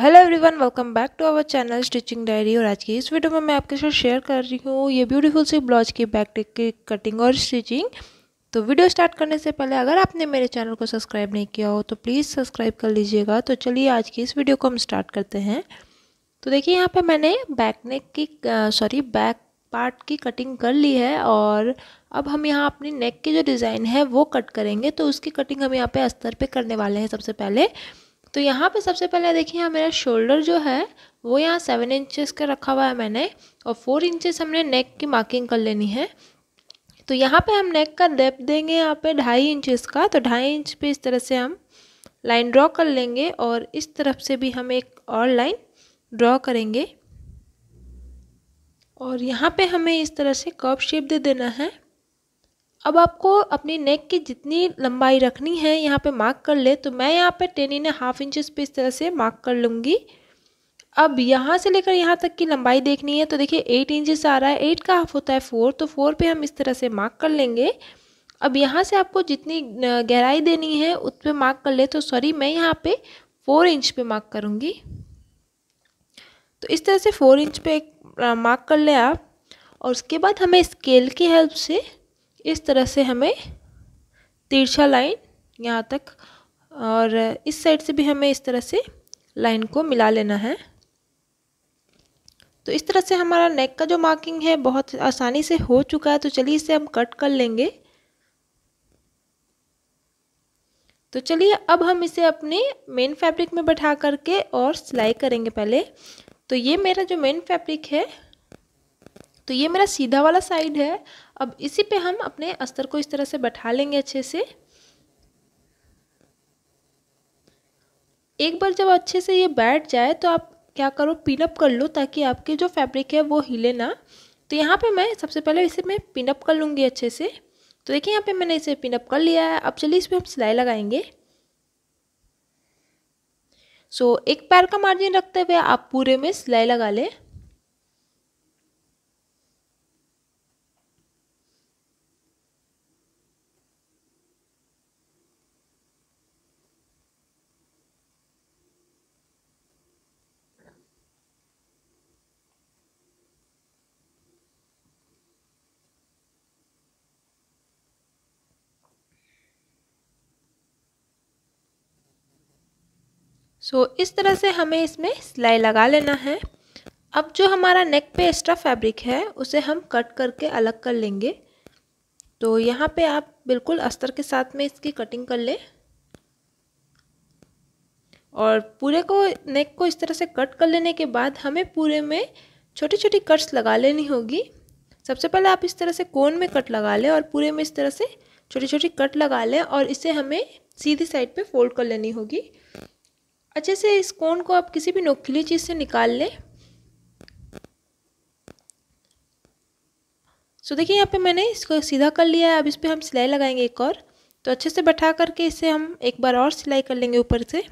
hello everyone welcome back to our channel stitching diary और आज की इस वीडियो में मैं आपके साथ शेयर कर रही हूँ ये ब्यूटीफुल सी ब्लाउज की बैक टिक की कटिंग और स्टिचिंग तो वीडियो स्टार्ट करने से पहले अगर आपने मेरे चैनल को सब्सक्राइब नहीं किया हो तो प्लीज़ सब्सक्राइब कर लीजिएगा तो चलिए आज की इस वीडियो को हम स्टार्ट करते हैं तो देखिए यहाँ पर मैंने बैक नेक की सॉरी बैक पार्ट की कटिंग कर ली है और अब हम यहाँ अपनी नेक की जो डिज़ाइन है वो कट करेंगे तो उसकी कटिंग हम यहाँ पर अस्तर पर करने वाले हैं सबसे पहले तो यहाँ पे सबसे पहले देखिए यहाँ मेरा शोल्डर जो है वो यहाँ सेवन इंचेस का रखा हुआ है मैंने और फोर इंचेस हमने नेक की मार्किंग कर लेनी है तो यहाँ पे हम नेक का डेप देंगे यहाँ पे ढाई इंचेस का तो ढाई इंच पे इस तरह से हम लाइन ड्रॉ कर लेंगे और इस तरफ से भी हम एक और लाइन ड्रॉ करेंगे और यहाँ पर हमें इस तरह से कप शेप दे देना है अब आपको अपनी नेक की जितनी लंबाई रखनी है यहाँ पे मार्क कर ले तो मैं यहाँ पे टेन इन हाफ इंचज़ पे इस तरह से मार्क कर लूँगी अब यहाँ से लेकर यहाँ तक की लंबाई देखनी है तो देखिए एट इंचज़ आ रहा है एट का हाफ होता है फोर तो फोर पे हम इस तरह से मार्क कर लेंगे अब यहाँ से आपको जितनी गहराई देनी है उस पर मार्क कर ले तो सॉरी मैं यहाँ पर फोर इंच पर मार्क करूँगी तो इस तरह से फोर इंच पे मार्क कर ले आप और उसके बाद हमें स्केल की हेल्प से इस तरह से हमें तिरछा लाइन यहाँ तक और इस साइड से भी हमें इस तरह से लाइन को मिला लेना है तो इस तरह से हमारा नेक का जो मार्किंग है बहुत आसानी से हो चुका है तो चलिए इसे हम कट कर लेंगे तो चलिए अब हम इसे अपने मेन फैब्रिक में बैठा करके और सिलाई करेंगे पहले तो ये मेरा जो मेन फैब्रिक है तो ये मेरा सीधा वाला साइड है अब इसी पे हम अपने अस्तर को इस तरह से बैठा लेंगे अच्छे से एक बार जब अच्छे से ये बैठ जाए तो आप क्या करो पिनअप कर लो ताकि आपके जो फैब्रिक है वो हिले ना तो यहाँ पे मैं सबसे पहले इसे मैं पिनअप कर लूँगी अच्छे से तो देखिए यहाँ पे मैंने इसे पिनअप कर लिया है अब चलिए इस पर हम सिलाई लगाएंगे सो so, एक पैर का मार्जिन रखते हुए आप पूरे में सिलाई लगा लें सो so, इस तरह से हमें इसमें सिलाई लगा लेना है अब जो हमारा नेक पे एक्स्ट्रा फैब्रिक है उसे हम कट करके अलग कर लेंगे तो यहाँ पे आप बिल्कुल अस्तर के साथ में इसकी कटिंग कर लें और पूरे को नेक को इस तरह से कट कर लेने के बाद हमें पूरे में छोटी छोटी कट्स लगा लेनी होगी सबसे पहले आप इस तरह से कोन में कट लगा लें और पूरे में इस तरह से छोटी छोटी कट लगा लें और इसे हमें सीधी साइड पे फोल्ड कर लेनी होगी अच्छे से इस कोन को आप किसी भी नोखिली चीज़ से निकाल लें सो देखिए यहाँ पे मैंने इसको सीधा कर लिया है अब इस पर हम सिलाई लगाएंगे एक और तो अच्छे से बैठा करके इसे हम एक बार और सिलाई कर लेंगे ऊपर से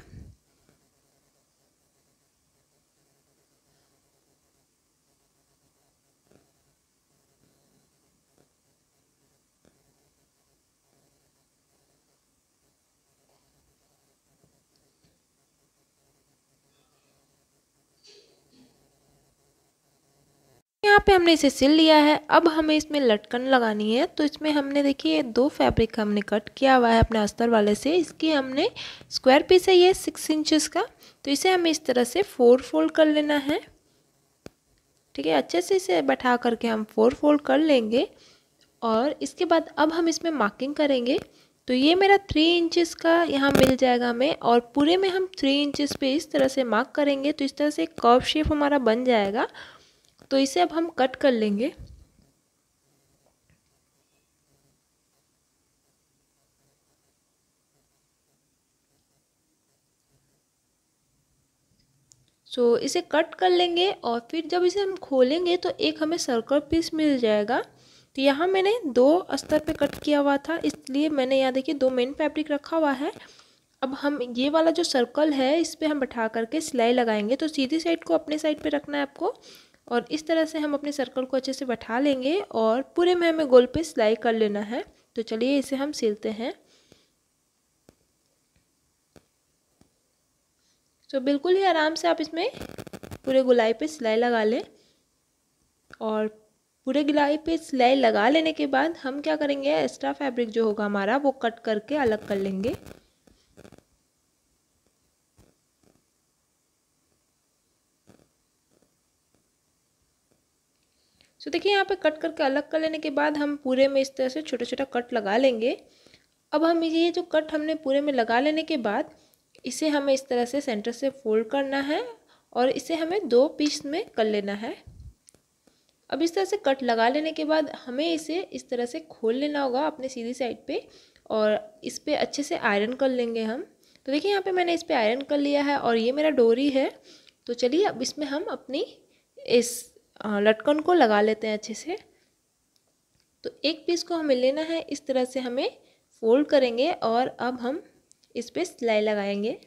यहाँ पे हमने इसे सिल लिया है अब हमें इसमें लटकन लगानी है तो इसमें हमने देखिए दो फैब्रिक हमने कट किया हुआ है अपने अस्तर वाले से इसकी हमने स्क्वायर पीस है ये सिक्स इंचेस का तो इसे हमें इस तरह से फोर फोल्ड कर लेना है ठीक है अच्छे से इसे बैठा करके हम फोर फोल्ड कर लेंगे और इसके बाद अब हम इसमें मार्किंग करेंगे तो ये मेरा थ्री इंचेस का यहाँ मिल जाएगा हमें और पूरे में हम थ्री इंचेस पे इस तरह से मार्क करेंगे तो इस तरह से कर्व शेप हमारा बन जाएगा तो इसे अब हम कट कर लेंगे सो so, इसे कट कर लेंगे और फिर जब इसे हम खोलेंगे तो एक हमें सर्कल पीस मिल जाएगा तो यहाँ मैंने दो स्तर पे कट किया हुआ था इसलिए मैंने यहाँ देखिए दो मेन फैब्रिक रखा हुआ है अब हम ये वाला जो सर्कल है इस पर हम बैठा करके सिलाई लगाएंगे तो सीधी साइड को अपने साइड पे रखना है आपको और इस तरह से हम अपने सर्कल को अच्छे से बैठा लेंगे और पूरे में हमें गोल पे सिलाई कर लेना है तो चलिए इसे हम सिलते हैं तो बिल्कुल ही आराम से आप इसमें पूरे गुलाई पे सिलाई लगा लें और पूरे गिलाई पे सिलाई लगा लेने के बाद हम क्या करेंगे एक्स्ट्रा फैब्रिक जो होगा हमारा वो कट करके अलग कर लेंगे तो देखिए यहाँ पे कट करके अलग कर लेने के बाद हम पूरे में इस तरह से छोटा छोटा कट लगा लेंगे अब हम ये जो कट हमने पूरे में लगा लेने के बाद इसे हमें इस तरह से सेंटर से फोल्ड करना है और इसे हमें दो पीस में कर लेना है अब इस तरह से कट लगा लेने के बाद हमें इसे इस तरह से खोल लेना होगा अपने सीधी साइड पे और इस पर अच्छे से आयरन कर लेंगे हम तो देखिए यहाँ पे मैंने इस पर आयरन कर लिया है और ये मेरा डोरी है तो चलिए अब इसमें हम अपनी इस लटकन को लगा लेते हैं अच्छे से तो एक पीस को हमें लेना है इस तरह से हमें फोल्ड करेंगे और अब हम इस पर सिलाई लगाएंगे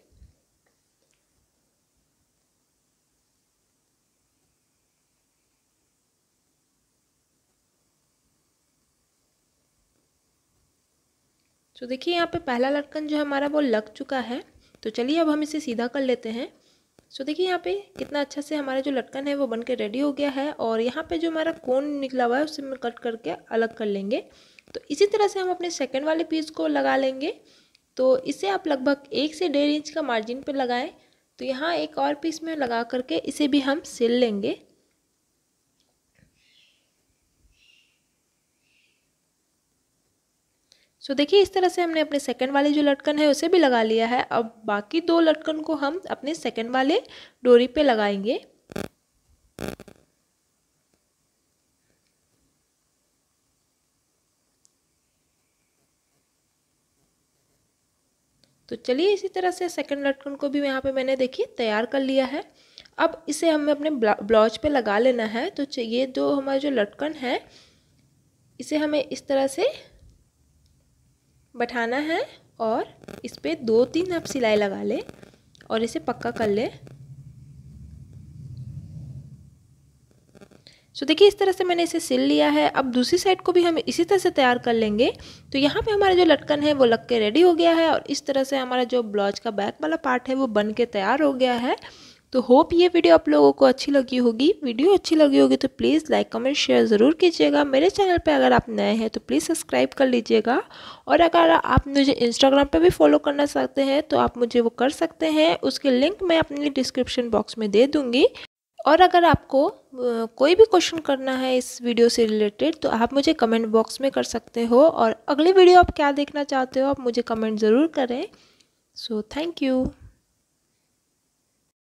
तो देखिए यहाँ पे पहला लटकन जो है हमारा वो लग चुका है तो चलिए अब हम इसे सीधा कर लेते हैं सो देखिए यहाँ पे कितना अच्छा से हमारा जो लटकन है वो बन के रेडी हो गया है और यहाँ पे जो हमारा कोन निकला हुआ है उसे हम कट करके अलग कर लेंगे तो इसी तरह से हम अपने सेकेंड वाले पीस को लगा लेंगे तो इसे आप लगभग एक से डेढ़ इंच का मार्जिन पर लगाएँ तो यहाँ एक और पीस में लगा करके इसे भी हम सिल लेंगे सो देखिए इस तरह से हमने अपने सेकंड वाले जो लटकन है उसे भी लगा लिया है अब बाकी दो लटकन को हम अपने सेकंड वाले डोरी पे लगाएंगे तो चलिए इसी तरह से सेकंड लटकन को भी यहाँ पे मैंने देखिए तैयार कर लिया है अब इसे हमें अपने ब्लाउज पे लगा लेना है तो ये दो हमारे जो लटकन है इसे हमें इस तरह से बैठाना है और इस पर दो तीन आप सिलाई लगा ले और इसे पक्का कर ले सो देखिए इस तरह से मैंने इसे सिल लिया है अब दूसरी साइड को भी हम इसी तरह से तैयार कर लेंगे तो यहाँ पे हमारा जो लटकन है वो लग के रेडी हो गया है और इस तरह से हमारा जो ब्लाउज का बैक वाला पार्ट है वो बन के तैयार हो गया है तो होप ये वीडियो आप लोगों को अच्छी लगी होगी वीडियो अच्छी लगी होगी तो प्लीज़ लाइक कमेंट शेयर ज़रूर कीजिएगा मेरे चैनल पे अगर आप नए हैं तो प्लीज़ सब्सक्राइब कर लीजिएगा और अगर आप मुझे इंस्टाग्राम पे भी फॉलो करना चाहते हैं तो आप मुझे वो कर सकते हैं उसकी लिंक मैं अपनी डिस्क्रिप्शन बॉक्स में दे दूँगी और अगर आपको कोई भी क्वेश्चन करना है इस वीडियो से रिलेटेड तो आप मुझे कमेंट बॉक्स में कर सकते हो और अगली वीडियो आप क्या देखना चाहते हो आप मुझे कमेंट ज़रूर करें सो थैंक यू